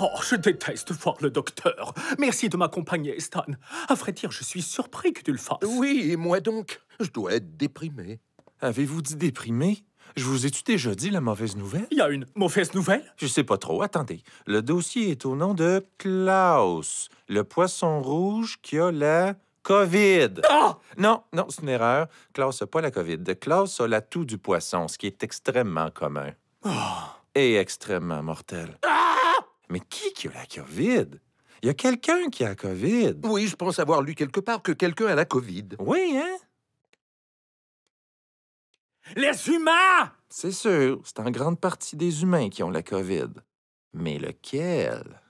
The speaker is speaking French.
Oh, je déteste voir le docteur. Merci de m'accompagner, Stan. À vrai dire, je suis surpris que tu le fasses. Oui, et moi donc Je dois être déprimé. Avez-vous dit déprimé Je vous ai-tu déjà dit la mauvaise nouvelle Il y a une mauvaise nouvelle Je sais pas trop. Attendez. Le dossier est au nom de Klaus, le poisson rouge qui a la... COVID. Ah! Non, non, c'est une erreur. Klaus n'a pas la COVID. Klaus a la du poisson, ce qui est extrêmement commun. Oh. Et extrêmement mortel. Ah! qui a la COVID? Il y a quelqu'un qui a la COVID. Oui, je pense avoir lu quelque part que quelqu'un a la COVID. Oui, hein? Les humains! C'est sûr, c'est en grande partie des humains qui ont la COVID. Mais lequel?